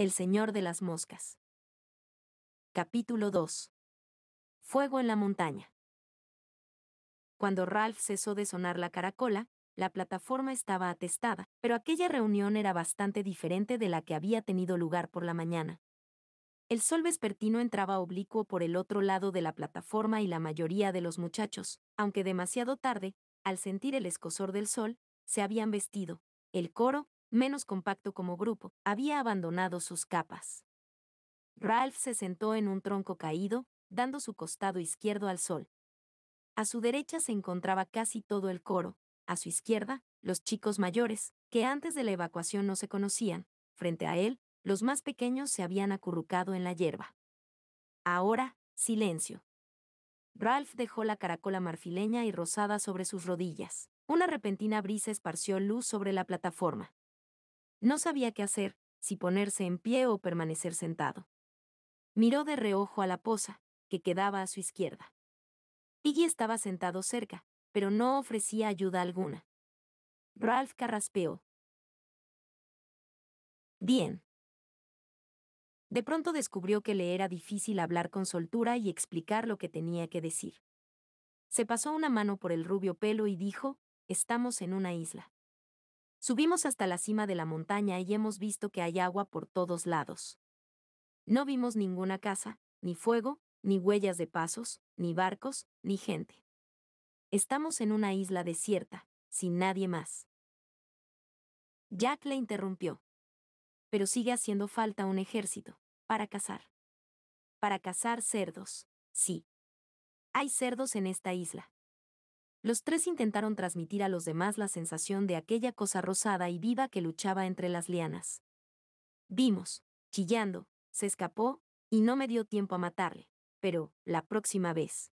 El Señor de las Moscas. Capítulo 2. Fuego en la montaña. Cuando Ralph cesó de sonar la caracola, la plataforma estaba atestada, pero aquella reunión era bastante diferente de la que había tenido lugar por la mañana. El sol vespertino entraba oblicuo por el otro lado de la plataforma y la mayoría de los muchachos, aunque demasiado tarde, al sentir el escosor del sol, se habían vestido, el coro, menos compacto como grupo, había abandonado sus capas. Ralph se sentó en un tronco caído, dando su costado izquierdo al sol. A su derecha se encontraba casi todo el coro, a su izquierda, los chicos mayores, que antes de la evacuación no se conocían, frente a él, los más pequeños se habían acurrucado en la hierba. Ahora, silencio. Ralph dejó la caracola marfileña y rosada sobre sus rodillas. Una repentina brisa esparció luz sobre la plataforma. No sabía qué hacer, si ponerse en pie o permanecer sentado. Miró de reojo a la poza, que quedaba a su izquierda. Iggy estaba sentado cerca, pero no ofrecía ayuda alguna. Ralph carraspeó. Bien. De pronto descubrió que le era difícil hablar con soltura y explicar lo que tenía que decir. Se pasó una mano por el rubio pelo y dijo, estamos en una isla. Subimos hasta la cima de la montaña y hemos visto que hay agua por todos lados. No vimos ninguna casa, ni fuego, ni huellas de pasos, ni barcos, ni gente. Estamos en una isla desierta, sin nadie más. Jack le interrumpió. Pero sigue haciendo falta un ejército, para cazar. Para cazar cerdos, sí. Hay cerdos en esta isla, los tres intentaron transmitir a los demás la sensación de aquella cosa rosada y viva que luchaba entre las lianas. Vimos, chillando, se escapó, y no me dio tiempo a matarle, pero, la próxima vez.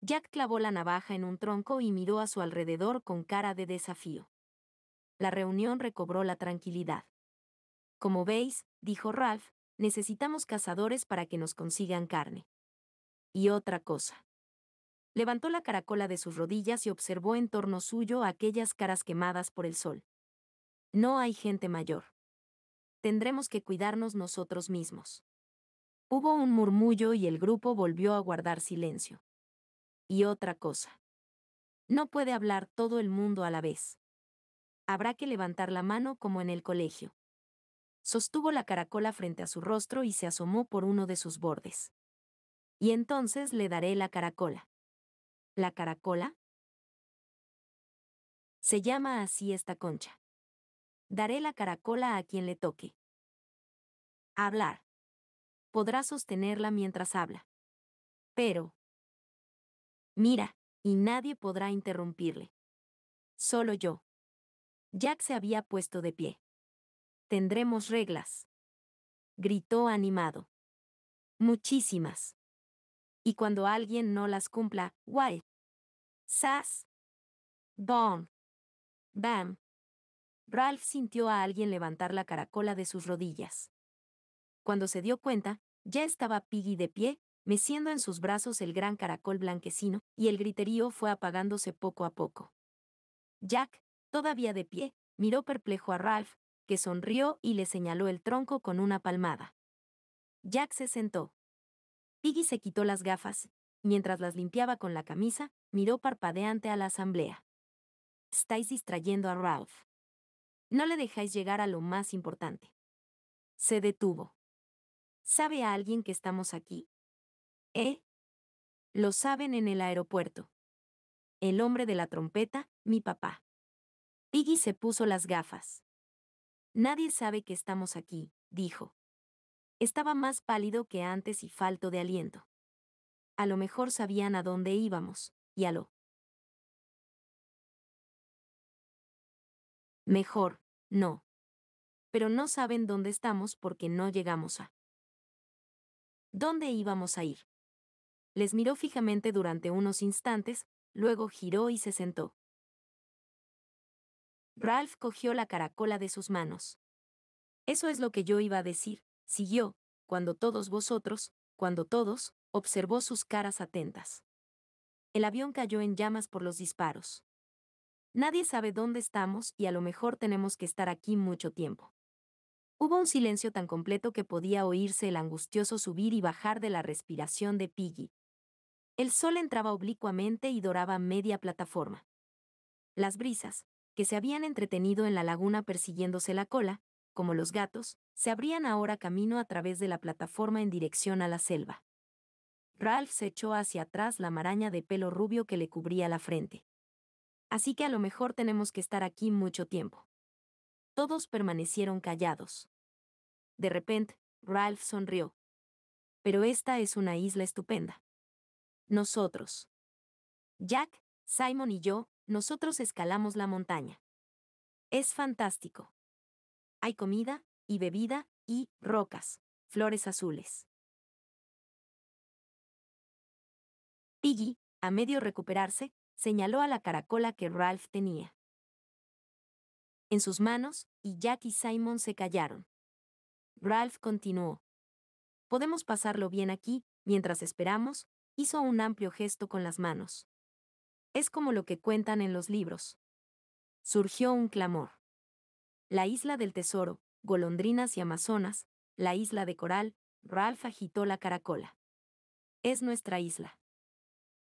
Jack clavó la navaja en un tronco y miró a su alrededor con cara de desafío. La reunión recobró la tranquilidad. Como veis, dijo Ralph, necesitamos cazadores para que nos consigan carne. Y otra cosa levantó la caracola de sus rodillas y observó en torno suyo aquellas caras quemadas por el sol. No hay gente mayor. Tendremos que cuidarnos nosotros mismos. Hubo un murmullo y el grupo volvió a guardar silencio. Y otra cosa. No puede hablar todo el mundo a la vez. Habrá que levantar la mano como en el colegio. Sostuvo la caracola frente a su rostro y se asomó por uno de sus bordes. Y entonces le daré la caracola la caracola? Se llama así esta concha. Daré la caracola a quien le toque. Hablar. Podrá sostenerla mientras habla. Pero... Mira, y nadie podrá interrumpirle. Solo yo. Jack se había puesto de pie. Tendremos reglas. Gritó animado. Muchísimas y cuando alguien no las cumpla, guay. Sas. don Bam. Ralph sintió a alguien levantar la caracola de sus rodillas. Cuando se dio cuenta, ya estaba Piggy de pie, meciendo en sus brazos el gran caracol blanquecino, y el griterío fue apagándose poco a poco. Jack, todavía de pie, miró perplejo a Ralph, que sonrió y le señaló el tronco con una palmada. Jack se sentó. Piggy se quitó las gafas. Mientras las limpiaba con la camisa, miró parpadeante a la asamblea. Estáis distrayendo a Ralph. No le dejáis llegar a lo más importante. Se detuvo. ¿Sabe a alguien que estamos aquí? ¿Eh? Lo saben en el aeropuerto. El hombre de la trompeta, mi papá. Piggy se puso las gafas. Nadie sabe que estamos aquí, dijo. Estaba más pálido que antes y falto de aliento. A lo mejor sabían a dónde íbamos, y aló. mejor, no. Pero no saben dónde estamos porque no llegamos a dónde íbamos a ir. Les miró fijamente durante unos instantes, luego giró y se sentó. Ralph cogió la caracola de sus manos. Eso es lo que yo iba a decir, siguió, cuando todos vosotros, cuando todos, observó sus caras atentas. El avión cayó en llamas por los disparos. Nadie sabe dónde estamos y a lo mejor tenemos que estar aquí mucho tiempo. Hubo un silencio tan completo que podía oírse el angustioso subir y bajar de la respiración de Piggy. El sol entraba oblicuamente y doraba media plataforma. Las brisas, que se habían entretenido en la laguna persiguiéndose la cola, como los gatos, se abrían ahora camino a través de la plataforma en dirección a la selva. Ralph se echó hacia atrás la maraña de pelo rubio que le cubría la frente. Así que a lo mejor tenemos que estar aquí mucho tiempo. Todos permanecieron callados. De repente, Ralph sonrió. Pero esta es una isla estupenda. Nosotros. Jack, Simon y yo, nosotros escalamos la montaña. Es fantástico. Hay comida, y bebida, y rocas, flores azules. Piggy, a medio recuperarse, señaló a la caracola que Ralph tenía. En sus manos, y Jack y Simon se callaron. Ralph continuó. Podemos pasarlo bien aquí, mientras esperamos, hizo un amplio gesto con las manos. Es como lo que cuentan en los libros. Surgió un clamor. La isla del tesoro, golondrinas y amazonas, la isla de coral, Ralph agitó la caracola. Es nuestra isla.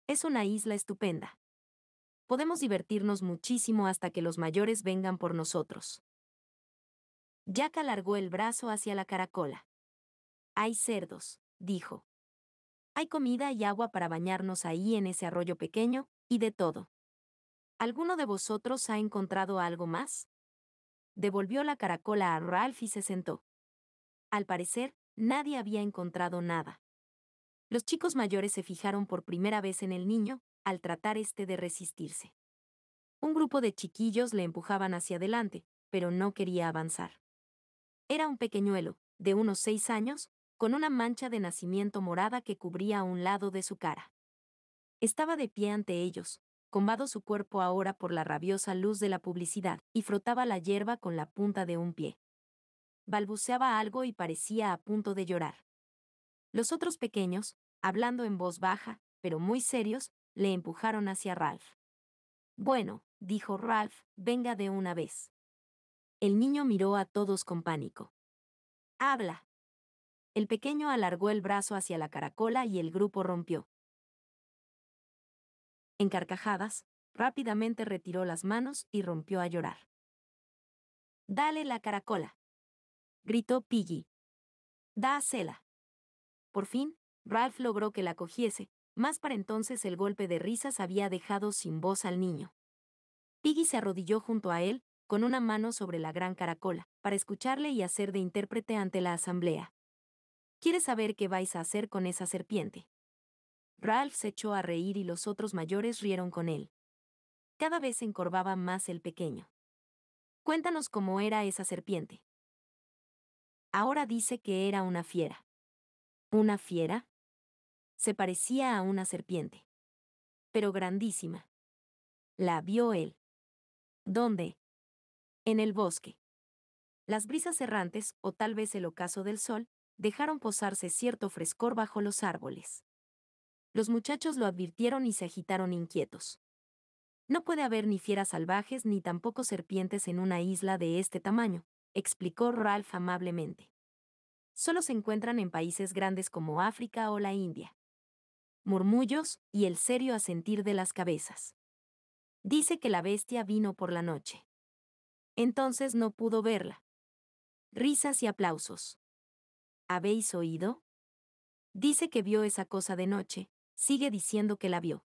Es una isla estupenda. Podemos divertirnos muchísimo hasta que los mayores vengan por nosotros. Jack alargó el brazo hacia la caracola. Hay cerdos, dijo. Hay comida y agua para bañarnos ahí en ese arroyo pequeño, y de todo. ¿Alguno de vosotros ha encontrado algo más? devolvió la caracola a Ralph y se sentó. Al parecer, nadie había encontrado nada. Los chicos mayores se fijaron por primera vez en el niño, al tratar este de resistirse. Un grupo de chiquillos le empujaban hacia adelante, pero no quería avanzar. Era un pequeñuelo, de unos seis años, con una mancha de nacimiento morada que cubría un lado de su cara. Estaba de pie ante ellos, combado su cuerpo ahora por la rabiosa luz de la publicidad, y frotaba la hierba con la punta de un pie. Balbuceaba algo y parecía a punto de llorar. Los otros pequeños, hablando en voz baja, pero muy serios, le empujaron hacia Ralph. Bueno, dijo Ralph, venga de una vez. El niño miró a todos con pánico. Habla. El pequeño alargó el brazo hacia la caracola y el grupo rompió en carcajadas, rápidamente retiró las manos y rompió a llorar. Dale la caracola. gritó Piggy. Dásela. Por fin, Ralph logró que la cogiese, más para entonces el golpe de risas había dejado sin voz al niño. Piggy se arrodilló junto a él, con una mano sobre la gran caracola, para escucharle y hacer de intérprete ante la asamblea. ¿Quieres saber qué vais a hacer con esa serpiente? Ralph se echó a reír y los otros mayores rieron con él. Cada vez se encorvaba más el pequeño. Cuéntanos cómo era esa serpiente. Ahora dice que era una fiera. ¿Una fiera? Se parecía a una serpiente. Pero grandísima. La vio él. ¿Dónde? En el bosque. Las brisas errantes, o tal vez el ocaso del sol, dejaron posarse cierto frescor bajo los árboles los muchachos lo advirtieron y se agitaron inquietos. No puede haber ni fieras salvajes ni tampoco serpientes en una isla de este tamaño, explicó Ralph amablemente. Solo se encuentran en países grandes como África o la India. Murmullos y el serio asentir de las cabezas. Dice que la bestia vino por la noche. Entonces no pudo verla. Risas y aplausos. ¿Habéis oído? Dice que vio esa cosa de noche, sigue diciendo que la vio.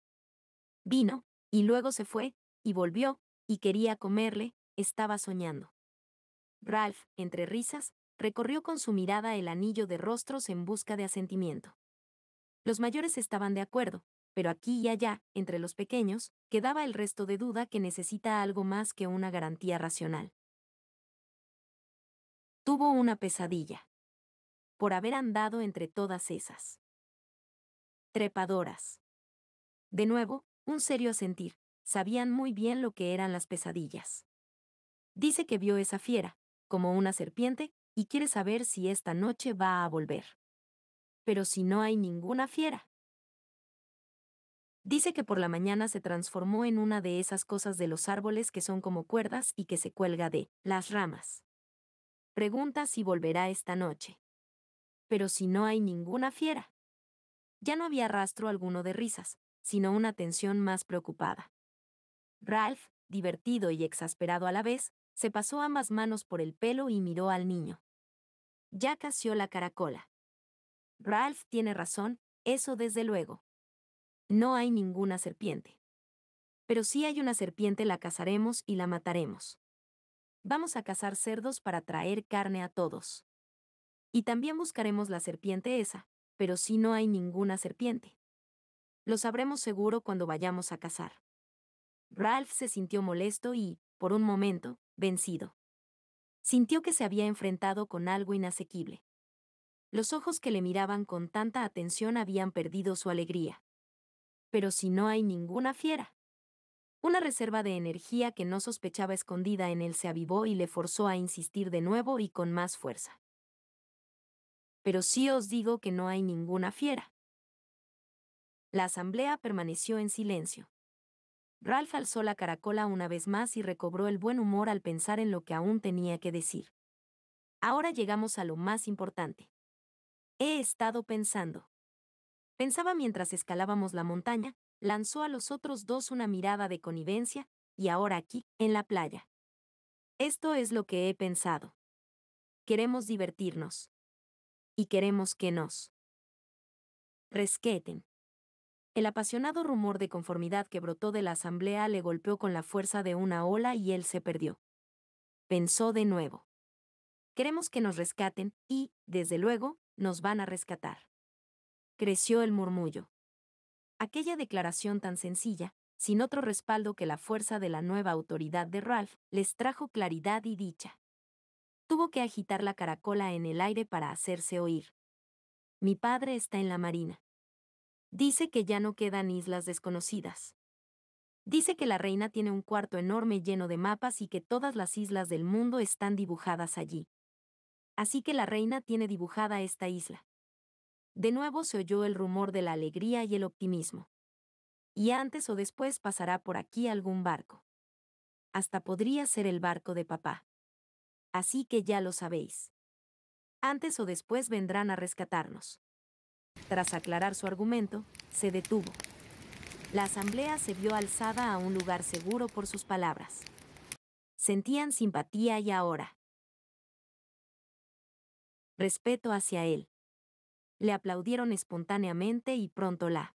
Vino, y luego se fue, y volvió, y quería comerle, estaba soñando. Ralph, entre risas, recorrió con su mirada el anillo de rostros en busca de asentimiento. Los mayores estaban de acuerdo, pero aquí y allá, entre los pequeños, quedaba el resto de duda que necesita algo más que una garantía racional. Tuvo una pesadilla. Por haber andado entre todas esas. Trepadoras. De nuevo, un serio sentir, sabían muy bien lo que eran las pesadillas. Dice que vio esa fiera, como una serpiente, y quiere saber si esta noche va a volver. Pero si no hay ninguna fiera. Dice que por la mañana se transformó en una de esas cosas de los árboles que son como cuerdas y que se cuelga de las ramas. Pregunta si volverá esta noche. Pero si no hay ninguna fiera. Ya no había rastro alguno de risas, sino una tensión más preocupada. Ralph, divertido y exasperado a la vez, se pasó ambas manos por el pelo y miró al niño. Ya casió la caracola. Ralph tiene razón, eso desde luego. No hay ninguna serpiente. Pero si hay una serpiente la cazaremos y la mataremos. Vamos a cazar cerdos para traer carne a todos. Y también buscaremos la serpiente esa, pero si no hay ninguna serpiente. Lo sabremos seguro cuando vayamos a cazar. Ralph se sintió molesto y, por un momento, vencido. Sintió que se había enfrentado con algo inasequible. Los ojos que le miraban con tanta atención habían perdido su alegría. Pero si no hay ninguna fiera. Una reserva de energía que no sospechaba escondida en él se avivó y le forzó a insistir de nuevo y con más fuerza pero sí os digo que no hay ninguna fiera. La asamblea permaneció en silencio. Ralph alzó la caracola una vez más y recobró el buen humor al pensar en lo que aún tenía que decir. Ahora llegamos a lo más importante. He estado pensando. Pensaba mientras escalábamos la montaña, lanzó a los otros dos una mirada de connivencia, y ahora aquí, en la playa. Esto es lo que he pensado. Queremos divertirnos y queremos que nos resqueten. El apasionado rumor de conformidad que brotó de la asamblea le golpeó con la fuerza de una ola y él se perdió. Pensó de nuevo. Queremos que nos rescaten y, desde luego, nos van a rescatar. Creció el murmullo. Aquella declaración tan sencilla, sin otro respaldo que la fuerza de la nueva autoridad de Ralph, les trajo claridad y dicha. Tuvo que agitar la caracola en el aire para hacerse oír. Mi padre está en la marina. Dice que ya no quedan islas desconocidas. Dice que la reina tiene un cuarto enorme lleno de mapas y que todas las islas del mundo están dibujadas allí. Así que la reina tiene dibujada esta isla. De nuevo se oyó el rumor de la alegría y el optimismo. Y antes o después pasará por aquí algún barco. Hasta podría ser el barco de papá así que ya lo sabéis. Antes o después vendrán a rescatarnos. Tras aclarar su argumento, se detuvo. La asamblea se vio alzada a un lugar seguro por sus palabras. Sentían simpatía y ahora respeto hacia él. Le aplaudieron espontáneamente y pronto la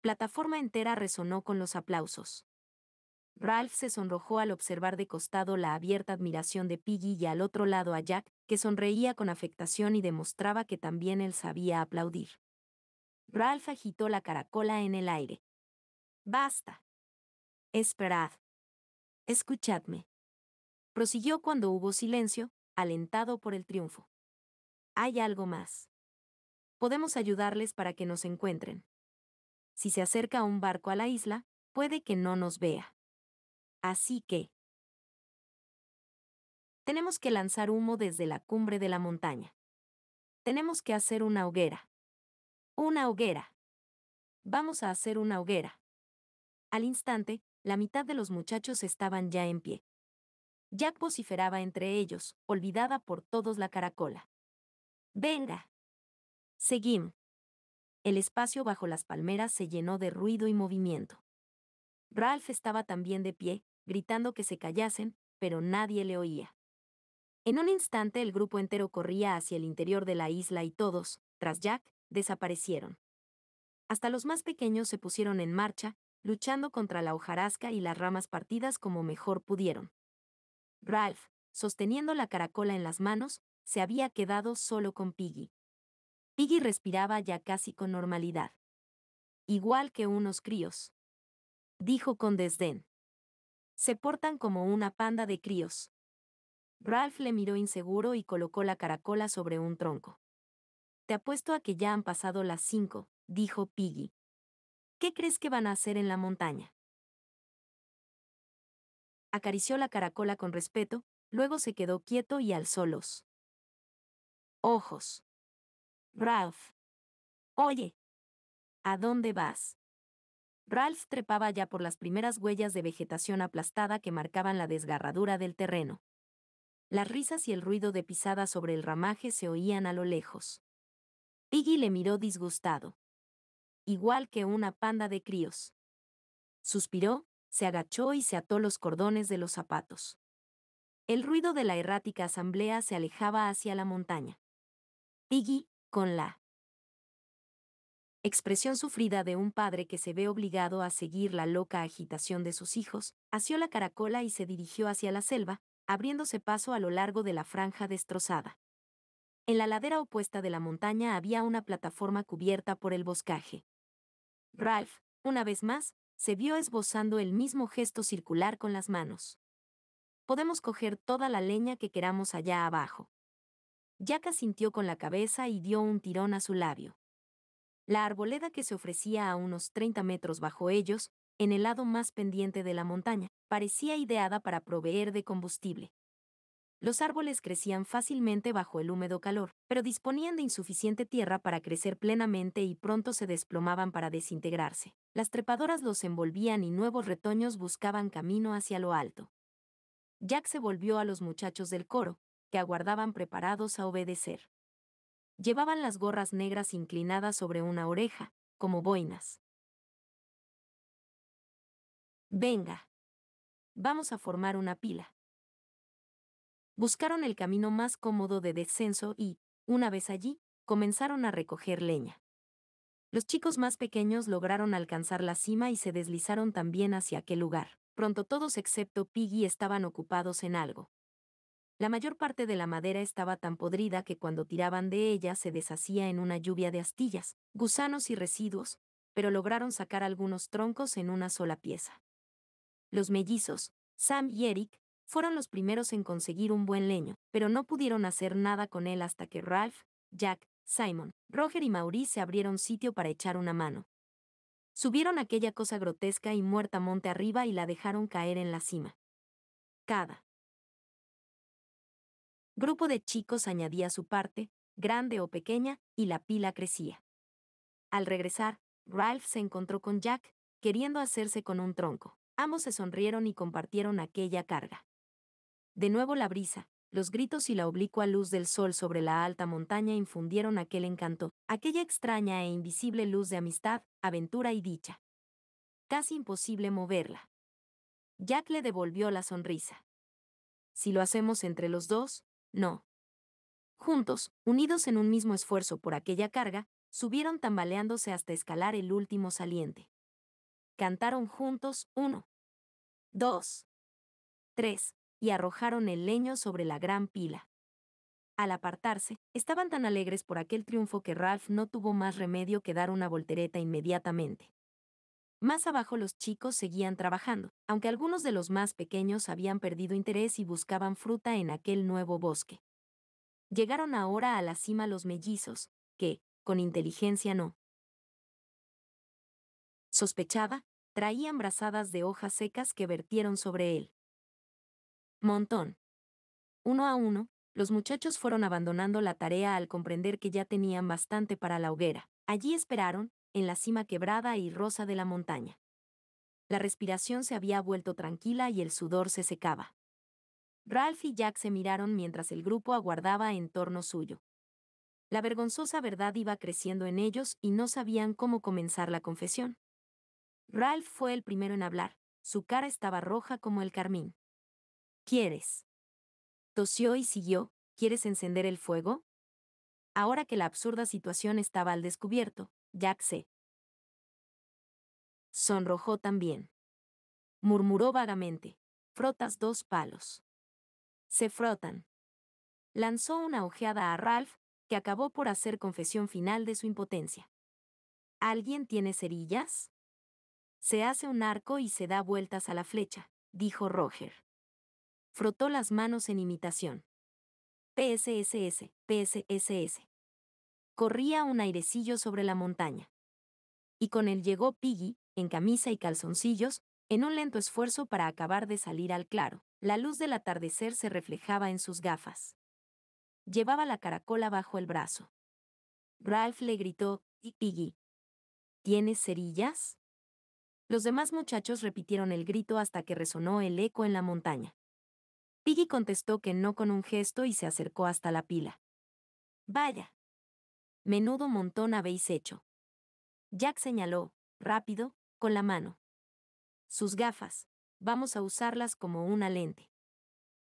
plataforma entera resonó con los aplausos. Ralph se sonrojó al observar de costado la abierta admiración de Piggy y al otro lado a Jack, que sonreía con afectación y demostraba que también él sabía aplaudir. Ralph agitó la caracola en el aire. Basta. Esperad. Escuchadme. Prosiguió cuando hubo silencio, alentado por el triunfo. Hay algo más. Podemos ayudarles para que nos encuentren. Si se acerca un barco a la isla, puede que no nos vea. Así que... Tenemos que lanzar humo desde la cumbre de la montaña. Tenemos que hacer una hoguera. Una hoguera. Vamos a hacer una hoguera. Al instante, la mitad de los muchachos estaban ya en pie. Jack vociferaba entre ellos, olvidada por todos la caracola. Venga. ¡Seguimos! El espacio bajo las palmeras se llenó de ruido y movimiento. Ralph estaba también de pie, gritando que se callasen, pero nadie le oía. En un instante el grupo entero corría hacia el interior de la isla y todos, tras Jack, desaparecieron. Hasta los más pequeños se pusieron en marcha, luchando contra la hojarasca y las ramas partidas como mejor pudieron. Ralph, sosteniendo la caracola en las manos, se había quedado solo con Piggy. Piggy respiraba ya casi con normalidad. Igual que unos críos. Dijo con desdén. Se portan como una panda de críos. Ralph le miró inseguro y colocó la caracola sobre un tronco. Te apuesto a que ya han pasado las cinco, dijo Piggy. ¿Qué crees que van a hacer en la montaña? Acarició la caracola con respeto, luego se quedó quieto y alzó los ojos. Ralph. Oye. ¿A dónde vas? Ralph trepaba ya por las primeras huellas de vegetación aplastada que marcaban la desgarradura del terreno. Las risas y el ruido de pisadas sobre el ramaje se oían a lo lejos. Piggy le miró disgustado. Igual que una panda de críos. Suspiró, se agachó y se ató los cordones de los zapatos. El ruido de la errática asamblea se alejaba hacia la montaña. Piggy con la expresión sufrida de un padre que se ve obligado a seguir la loca agitación de sus hijos, asió la caracola y se dirigió hacia la selva, abriéndose paso a lo largo de la franja destrozada. En la ladera opuesta de la montaña había una plataforma cubierta por el boscaje. Ralph, una vez más, se vio esbozando el mismo gesto circular con las manos. Podemos coger toda la leña que queramos allá abajo. Jack sintió con la cabeza y dio un tirón a su labio la arboleda que se ofrecía a unos 30 metros bajo ellos, en el lado más pendiente de la montaña, parecía ideada para proveer de combustible. Los árboles crecían fácilmente bajo el húmedo calor, pero disponían de insuficiente tierra para crecer plenamente y pronto se desplomaban para desintegrarse. Las trepadoras los envolvían y nuevos retoños buscaban camino hacia lo alto. Jack se volvió a los muchachos del coro, que aguardaban preparados a obedecer. Llevaban las gorras negras inclinadas sobre una oreja, como boinas. Venga. Vamos a formar una pila. Buscaron el camino más cómodo de descenso y, una vez allí, comenzaron a recoger leña. Los chicos más pequeños lograron alcanzar la cima y se deslizaron también hacia aquel lugar. Pronto todos excepto Piggy estaban ocupados en algo. La mayor parte de la madera estaba tan podrida que cuando tiraban de ella se deshacía en una lluvia de astillas, gusanos y residuos, pero lograron sacar algunos troncos en una sola pieza. Los mellizos, Sam y Eric, fueron los primeros en conseguir un buen leño, pero no pudieron hacer nada con él hasta que Ralph, Jack, Simon, Roger y Maurice se abrieron sitio para echar una mano. Subieron aquella cosa grotesca y muerta monte arriba y la dejaron caer en la cima. Cada Grupo de chicos añadía su parte, grande o pequeña, y la pila crecía. Al regresar, Ralph se encontró con Jack, queriendo hacerse con un tronco. Ambos se sonrieron y compartieron aquella carga. De nuevo la brisa, los gritos y la oblicua luz del sol sobre la alta montaña infundieron aquel encanto, aquella extraña e invisible luz de amistad, aventura y dicha. Casi imposible moverla. Jack le devolvió la sonrisa. Si lo hacemos entre los dos, no. Juntos, unidos en un mismo esfuerzo por aquella carga, subieron tambaleándose hasta escalar el último saliente. Cantaron juntos uno, dos, tres, y arrojaron el leño sobre la gran pila. Al apartarse, estaban tan alegres por aquel triunfo que Ralph no tuvo más remedio que dar una voltereta inmediatamente. Más abajo los chicos seguían trabajando, aunque algunos de los más pequeños habían perdido interés y buscaban fruta en aquel nuevo bosque. Llegaron ahora a la cima los mellizos, que, con inteligencia no. Sospechaba, traían brazadas de hojas secas que vertieron sobre él. Montón. Uno a uno, los muchachos fueron abandonando la tarea al comprender que ya tenían bastante para la hoguera. Allí esperaron, en la cima quebrada y rosa de la montaña. La respiración se había vuelto tranquila y el sudor se secaba. Ralph y Jack se miraron mientras el grupo aguardaba en torno suyo. La vergonzosa verdad iba creciendo en ellos y no sabían cómo comenzar la confesión. Ralph fue el primero en hablar, su cara estaba roja como el carmín. ¿Quieres? Tosió y siguió, ¿quieres encender el fuego? Ahora que la absurda situación estaba al descubierto, Jack se sonrojó también. Murmuró vagamente. Frotas dos palos. Se frotan. Lanzó una ojeada a Ralph, que acabó por hacer confesión final de su impotencia. ¿Alguien tiene cerillas? Se hace un arco y se da vueltas a la flecha, dijo Roger. Frotó las manos en imitación. PSSS, PSSS corría un airecillo sobre la montaña. Y con él llegó Piggy, en camisa y calzoncillos, en un lento esfuerzo para acabar de salir al claro. La luz del atardecer se reflejaba en sus gafas. Llevaba la caracola bajo el brazo. Ralph le gritó, Piggy, ¿tienes cerillas? Los demás muchachos repitieron el grito hasta que resonó el eco en la montaña. Piggy contestó que no con un gesto y se acercó hasta la pila. Vaya, Menudo montón habéis hecho. Jack señaló, rápido, con la mano. Sus gafas. Vamos a usarlas como una lente.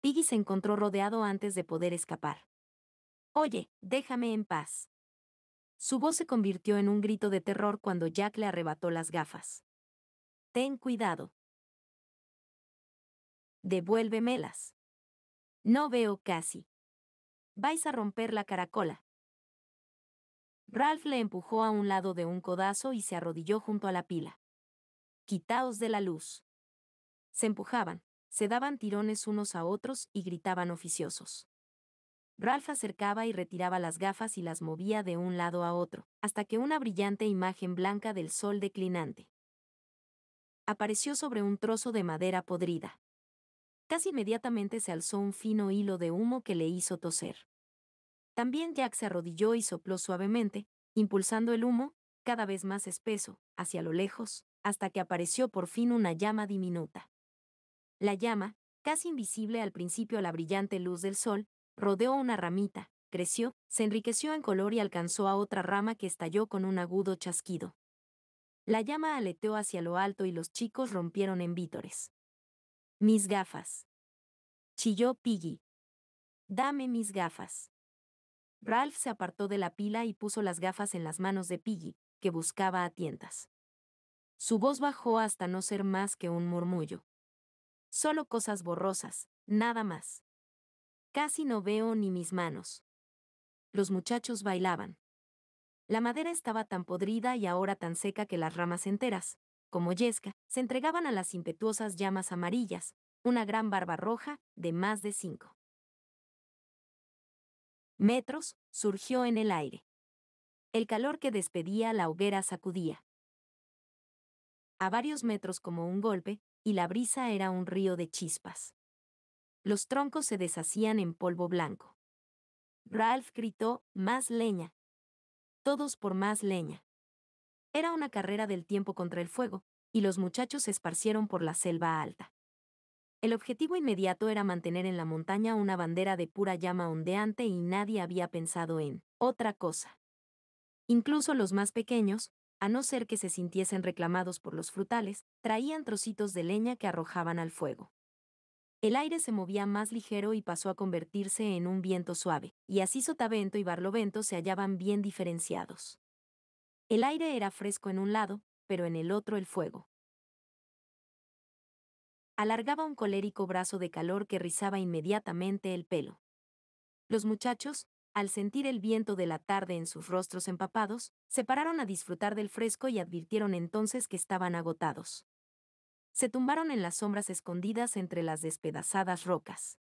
Piggy se encontró rodeado antes de poder escapar. Oye, déjame en paz. Su voz se convirtió en un grito de terror cuando Jack le arrebató las gafas. Ten cuidado. Devuélvemelas. No veo casi. Vais a romper la caracola. Ralph le empujó a un lado de un codazo y se arrodilló junto a la pila. Quitaos de la luz. Se empujaban, se daban tirones unos a otros y gritaban oficiosos. Ralph acercaba y retiraba las gafas y las movía de un lado a otro, hasta que una brillante imagen blanca del sol declinante apareció sobre un trozo de madera podrida. Casi inmediatamente se alzó un fino hilo de humo que le hizo toser. También Jack se arrodilló y sopló suavemente, impulsando el humo, cada vez más espeso, hacia lo lejos, hasta que apareció por fin una llama diminuta. La llama, casi invisible al principio a la brillante luz del sol, rodeó una ramita, creció, se enriqueció en color y alcanzó a otra rama que estalló con un agudo chasquido. La llama aleteó hacia lo alto y los chicos rompieron en vítores. Mis gafas. Chilló Piggy. Dame mis gafas. Ralph se apartó de la pila y puso las gafas en las manos de Piggy, que buscaba a tientas. Su voz bajó hasta no ser más que un murmullo. Solo cosas borrosas, nada más. Casi no veo ni mis manos. Los muchachos bailaban. La madera estaba tan podrida y ahora tan seca que las ramas enteras, como yesca, se entregaban a las impetuosas llamas amarillas, una gran barba roja de más de cinco metros, surgió en el aire. El calor que despedía la hoguera sacudía. A varios metros como un golpe, y la brisa era un río de chispas. Los troncos se deshacían en polvo blanco. Ralph gritó, más leña. Todos por más leña. Era una carrera del tiempo contra el fuego, y los muchachos se esparcieron por la selva alta. El objetivo inmediato era mantener en la montaña una bandera de pura llama ondeante y nadie había pensado en otra cosa. Incluso los más pequeños, a no ser que se sintiesen reclamados por los frutales, traían trocitos de leña que arrojaban al fuego. El aire se movía más ligero y pasó a convertirse en un viento suave, y así Sotavento y Barlovento se hallaban bien diferenciados. El aire era fresco en un lado, pero en el otro el fuego alargaba un colérico brazo de calor que rizaba inmediatamente el pelo. Los muchachos, al sentir el viento de la tarde en sus rostros empapados, se pararon a disfrutar del fresco y advirtieron entonces que estaban agotados. Se tumbaron en las sombras escondidas entre las despedazadas rocas.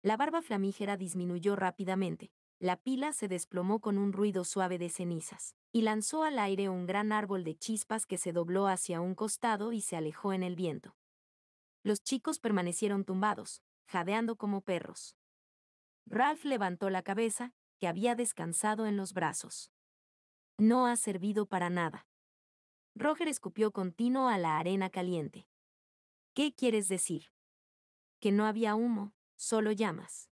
La barba flamígera disminuyó rápidamente, la pila se desplomó con un ruido suave de cenizas, y lanzó al aire un gran árbol de chispas que se dobló hacia un costado y se alejó en el viento. Los chicos permanecieron tumbados, jadeando como perros. Ralph levantó la cabeza, que había descansado en los brazos. No ha servido para nada. Roger escupió continuo a la arena caliente. ¿Qué quieres decir? Que no había humo, solo llamas.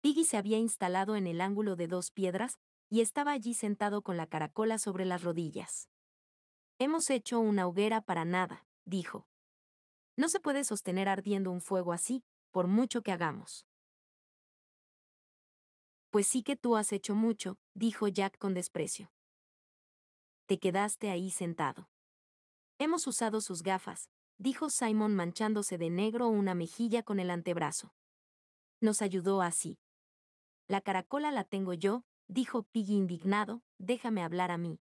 Piggy se había instalado en el ángulo de dos piedras y estaba allí sentado con la caracola sobre las rodillas. Hemos hecho una hoguera para nada, dijo. No se puede sostener ardiendo un fuego así, por mucho que hagamos. Pues sí que tú has hecho mucho, dijo Jack con desprecio. Te quedaste ahí sentado. Hemos usado sus gafas, dijo Simon manchándose de negro una mejilla con el antebrazo. Nos ayudó así. La caracola la tengo yo, dijo Piggy indignado, déjame hablar a mí.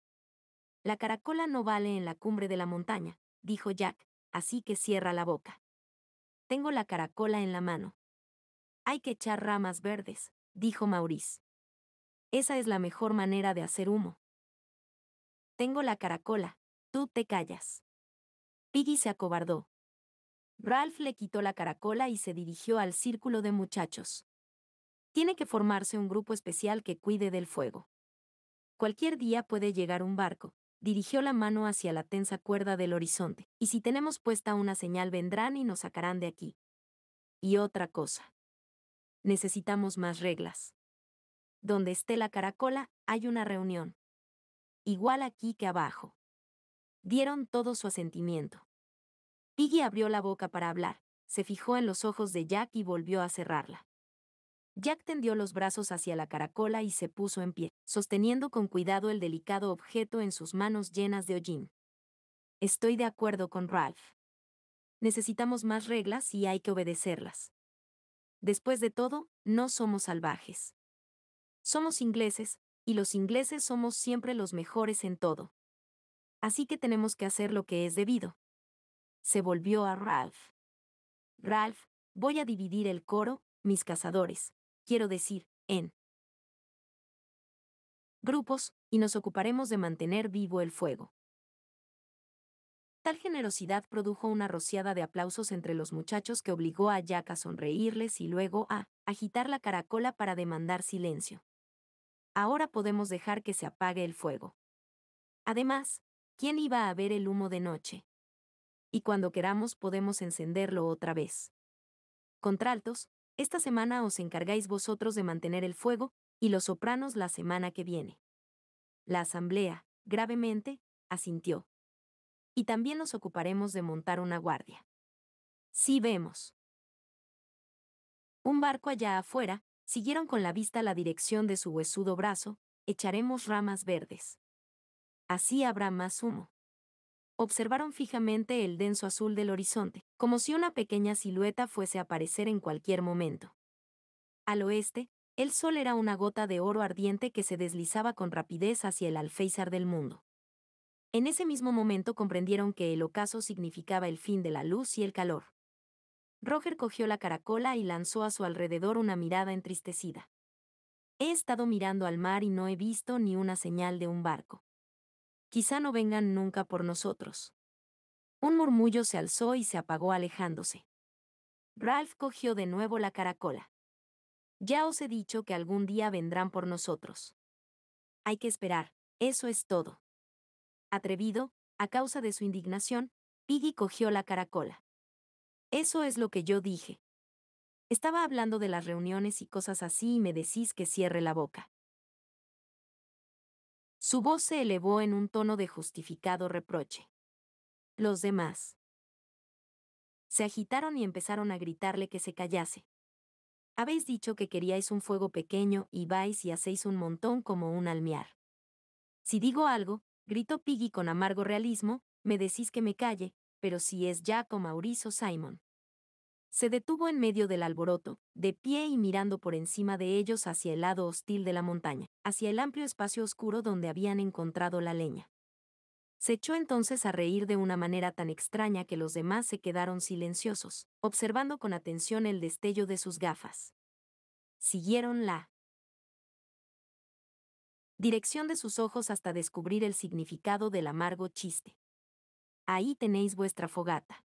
La caracola no vale en la cumbre de la montaña, dijo Jack, así que cierra la boca. Tengo la caracola en la mano. Hay que echar ramas verdes, dijo Maurice. Esa es la mejor manera de hacer humo. Tengo la caracola, tú te callas. Piggy se acobardó. Ralph le quitó la caracola y se dirigió al círculo de muchachos. Tiene que formarse un grupo especial que cuide del fuego. Cualquier día puede llegar un barco, dirigió la mano hacia la tensa cuerda del horizonte, y si tenemos puesta una señal vendrán y nos sacarán de aquí. Y otra cosa. Necesitamos más reglas. Donde esté la caracola, hay una reunión. Igual aquí que abajo. Dieron todo su asentimiento. Piggy abrió la boca para hablar, se fijó en los ojos de Jack y volvió a cerrarla. Jack tendió los brazos hacia la caracola y se puso en pie, sosteniendo con cuidado el delicado objeto en sus manos llenas de hollín. Estoy de acuerdo con Ralph. Necesitamos más reglas y hay que obedecerlas. Después de todo, no somos salvajes. Somos ingleses, y los ingleses somos siempre los mejores en todo. Así que tenemos que hacer lo que es debido. Se volvió a Ralph. Ralph, voy a dividir el coro, mis cazadores, quiero decir, en grupos, y nos ocuparemos de mantener vivo el fuego. Tal generosidad produjo una rociada de aplausos entre los muchachos que obligó a Jack a sonreírles y luego a agitar la caracola para demandar silencio. Ahora podemos dejar que se apague el fuego. Además, ¿quién iba a ver el humo de noche? Y cuando queramos podemos encenderlo otra vez. Contraltos, esta semana os encargáis vosotros de mantener el fuego, y los sopranos la semana que viene. La asamblea, gravemente, asintió. Y también nos ocuparemos de montar una guardia. Sí vemos. Un barco allá afuera, siguieron con la vista la dirección de su huesudo brazo, echaremos ramas verdes. Así habrá más humo observaron fijamente el denso azul del horizonte, como si una pequeña silueta fuese a aparecer en cualquier momento. Al oeste, el sol era una gota de oro ardiente que se deslizaba con rapidez hacia el alféizar del mundo. En ese mismo momento comprendieron que el ocaso significaba el fin de la luz y el calor. Roger cogió la caracola y lanzó a su alrededor una mirada entristecida. He estado mirando al mar y no he visto ni una señal de un barco quizá no vengan nunca por nosotros. Un murmullo se alzó y se apagó alejándose. Ralph cogió de nuevo la caracola. Ya os he dicho que algún día vendrán por nosotros. Hay que esperar, eso es todo. Atrevido, a causa de su indignación, Piggy cogió la caracola. Eso es lo que yo dije. Estaba hablando de las reuniones y cosas así y me decís que cierre la boca. Su voz se elevó en un tono de justificado reproche. Los demás se agitaron y empezaron a gritarle que se callase. Habéis dicho que queríais un fuego pequeño y vais y hacéis un montón como un almiar. Si digo algo, gritó Piggy con amargo realismo, me decís que me calle, pero si es Jaco Mauricio Simon. Se detuvo en medio del alboroto, de pie y mirando por encima de ellos hacia el lado hostil de la montaña, hacia el amplio espacio oscuro donde habían encontrado la leña. Se echó entonces a reír de una manera tan extraña que los demás se quedaron silenciosos, observando con atención el destello de sus gafas. Siguieron la dirección de sus ojos hasta descubrir el significado del amargo chiste. Ahí tenéis vuestra fogata.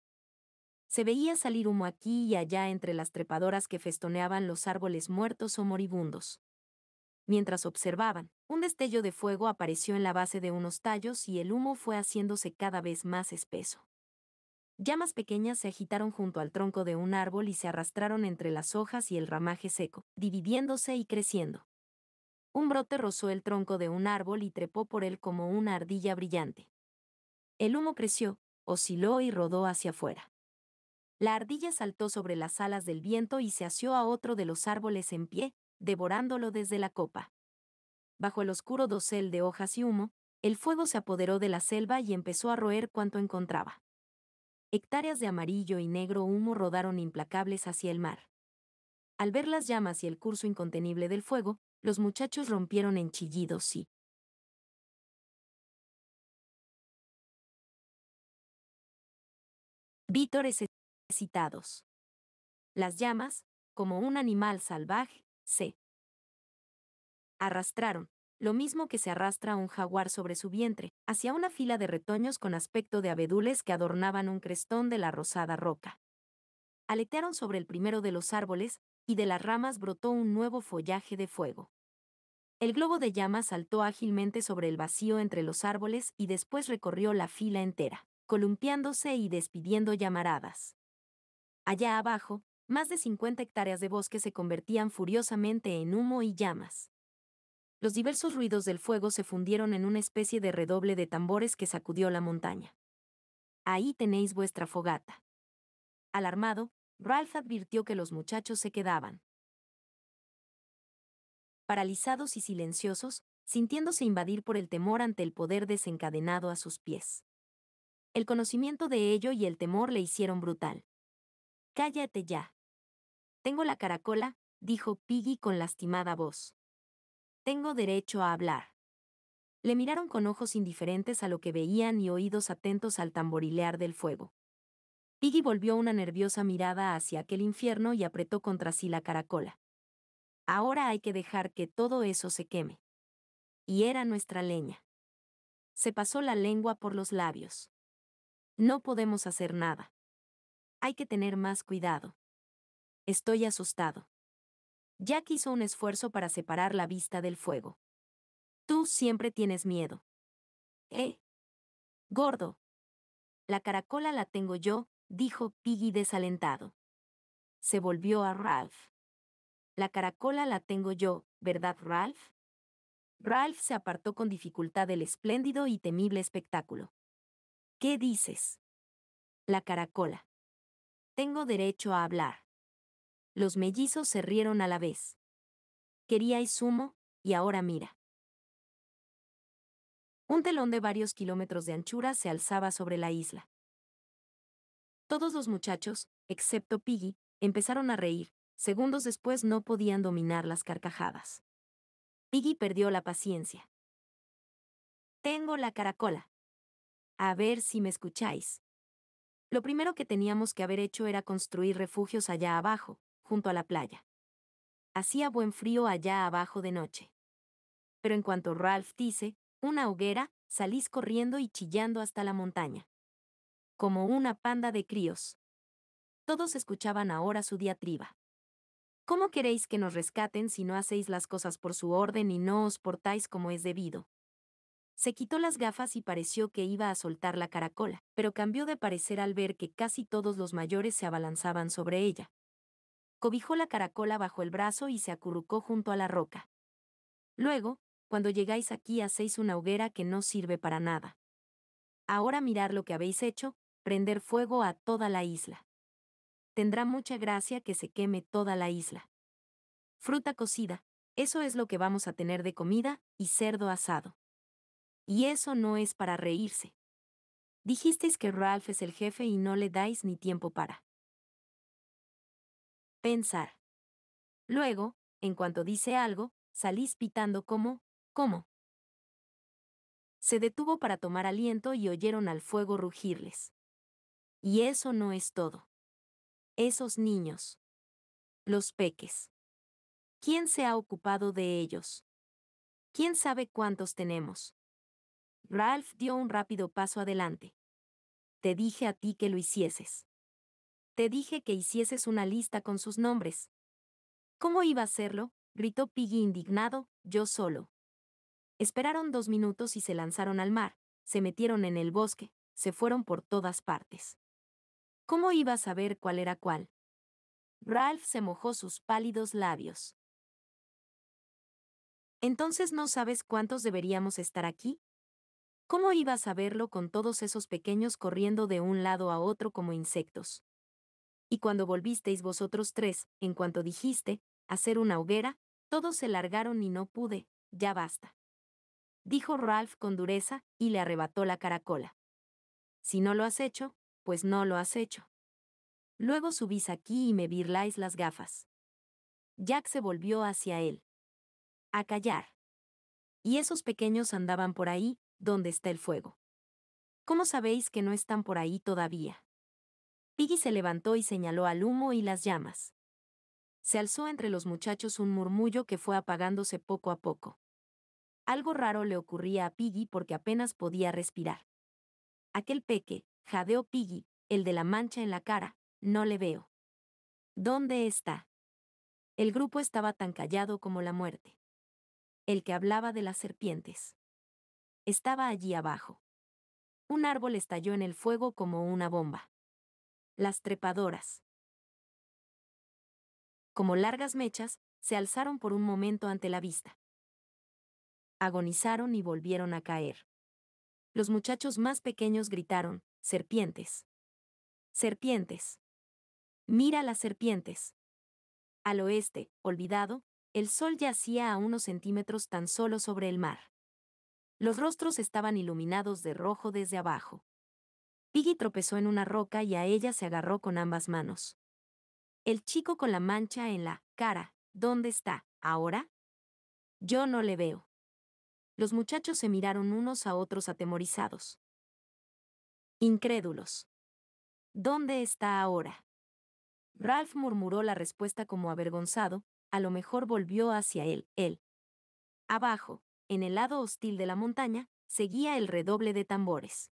Se veía salir humo aquí y allá entre las trepadoras que festoneaban los árboles muertos o moribundos. Mientras observaban, un destello de fuego apareció en la base de unos tallos y el humo fue haciéndose cada vez más espeso. Llamas pequeñas se agitaron junto al tronco de un árbol y se arrastraron entre las hojas y el ramaje seco, dividiéndose y creciendo. Un brote rozó el tronco de un árbol y trepó por él como una ardilla brillante. El humo creció, osciló y rodó hacia afuera. La ardilla saltó sobre las alas del viento y se asió a otro de los árboles en pie, devorándolo desde la copa. Bajo el oscuro dosel de hojas y humo, el fuego se apoderó de la selva y empezó a roer cuanto encontraba. Hectáreas de amarillo y negro humo rodaron implacables hacia el mar. Al ver las llamas y el curso incontenible del fuego, los muchachos rompieron en chillidos y, Vítor citados. Las llamas, como un animal salvaje, se arrastraron, lo mismo que se arrastra un jaguar sobre su vientre, hacia una fila de retoños con aspecto de abedules que adornaban un crestón de la rosada roca. Aletearon sobre el primero de los árboles, y de las ramas brotó un nuevo follaje de fuego. El globo de llamas saltó ágilmente sobre el vacío entre los árboles y después recorrió la fila entera, columpiándose y despidiendo llamaradas. Allá abajo, más de 50 hectáreas de bosque se convertían furiosamente en humo y llamas. Los diversos ruidos del fuego se fundieron en una especie de redoble de tambores que sacudió la montaña. Ahí tenéis vuestra fogata. Alarmado, Ralph advirtió que los muchachos se quedaban. Paralizados y silenciosos, sintiéndose invadir por el temor ante el poder desencadenado a sus pies. El conocimiento de ello y el temor le hicieron brutal. Cállate ya. Tengo la caracola, dijo Piggy con lastimada voz. Tengo derecho a hablar. Le miraron con ojos indiferentes a lo que veían y oídos atentos al tamborilear del fuego. Piggy volvió una nerviosa mirada hacia aquel infierno y apretó contra sí la caracola. Ahora hay que dejar que todo eso se queme. Y era nuestra leña. Se pasó la lengua por los labios. No podemos hacer nada. Hay que tener más cuidado. Estoy asustado. Jack hizo un esfuerzo para separar la vista del fuego. Tú siempre tienes miedo. ¿Eh? Gordo. La caracola la tengo yo, dijo Piggy desalentado. Se volvió a Ralph. La caracola la tengo yo, ¿verdad, Ralph? Ralph se apartó con dificultad del espléndido y temible espectáculo. ¿Qué dices? La caracola. Tengo derecho a hablar. Los mellizos se rieron a la vez. Queríais sumo, y ahora mira. Un telón de varios kilómetros de anchura se alzaba sobre la isla. Todos los muchachos, excepto Piggy, empezaron a reír, segundos después no podían dominar las carcajadas. Piggy perdió la paciencia. Tengo la caracola. A ver si me escucháis. Lo primero que teníamos que haber hecho era construir refugios allá abajo, junto a la playa. Hacía buen frío allá abajo de noche. Pero en cuanto Ralph dice, una hoguera, salís corriendo y chillando hasta la montaña. Como una panda de críos. Todos escuchaban ahora su diatriba. ¿Cómo queréis que nos rescaten si no hacéis las cosas por su orden y no os portáis como es debido? Se quitó las gafas y pareció que iba a soltar la caracola, pero cambió de parecer al ver que casi todos los mayores se abalanzaban sobre ella. Cobijó la caracola bajo el brazo y se acurrucó junto a la roca. Luego, cuando llegáis aquí hacéis una hoguera que no sirve para nada. Ahora mirar lo que habéis hecho, prender fuego a toda la isla. Tendrá mucha gracia que se queme toda la isla. Fruta cocida, eso es lo que vamos a tener de comida, y cerdo asado. Y eso no es para reírse. Dijisteis que Ralph es el jefe y no le dais ni tiempo para pensar. Luego, en cuanto dice algo, salís pitando como, ¿cómo? Se detuvo para tomar aliento y oyeron al fuego rugirles. Y eso no es todo. Esos niños. Los peques. ¿Quién se ha ocupado de ellos? ¿Quién sabe cuántos tenemos? Ralph dio un rápido paso adelante. Te dije a ti que lo hicieses. Te dije que hicieses una lista con sus nombres. ¿Cómo iba a hacerlo? gritó Piggy indignado, yo solo. Esperaron dos minutos y se lanzaron al mar, se metieron en el bosque, se fueron por todas partes. ¿Cómo iba a saber cuál era cuál? Ralph se mojó sus pálidos labios. Entonces no sabes cuántos deberíamos estar aquí, ¿Cómo ibas a verlo con todos esos pequeños corriendo de un lado a otro como insectos? Y cuando volvisteis vosotros tres, en cuanto dijiste, hacer una hoguera, todos se largaron y no pude, ya basta. Dijo Ralph con dureza, y le arrebató la caracola. Si no lo has hecho, pues no lo has hecho. Luego subís aquí y me birláis las gafas. Jack se volvió hacia él. A callar. Y esos pequeños andaban por ahí, ¿dónde está el fuego? ¿Cómo sabéis que no están por ahí todavía? Piggy se levantó y señaló al humo y las llamas. Se alzó entre los muchachos un murmullo que fue apagándose poco a poco. Algo raro le ocurría a Piggy porque apenas podía respirar. Aquel peque, jadeó Piggy, el de la mancha en la cara, no le veo. ¿Dónde está? El grupo estaba tan callado como la muerte. El que hablaba de las serpientes. Estaba allí abajo. Un árbol estalló en el fuego como una bomba. Las trepadoras. Como largas mechas, se alzaron por un momento ante la vista. Agonizaron y volvieron a caer. Los muchachos más pequeños gritaron, serpientes. Serpientes. Mira las serpientes. Al oeste, olvidado, el sol yacía a unos centímetros tan solo sobre el mar. Los rostros estaban iluminados de rojo desde abajo. Piggy tropezó en una roca y a ella se agarró con ambas manos. El chico con la mancha en la cara, ¿dónde está, ahora? Yo no le veo. Los muchachos se miraron unos a otros atemorizados. Incrédulos. ¿Dónde está ahora? Ralph murmuró la respuesta como avergonzado, a lo mejor volvió hacia él, él. Abajo, en el lado hostil de la montaña, seguía el redoble de tambores.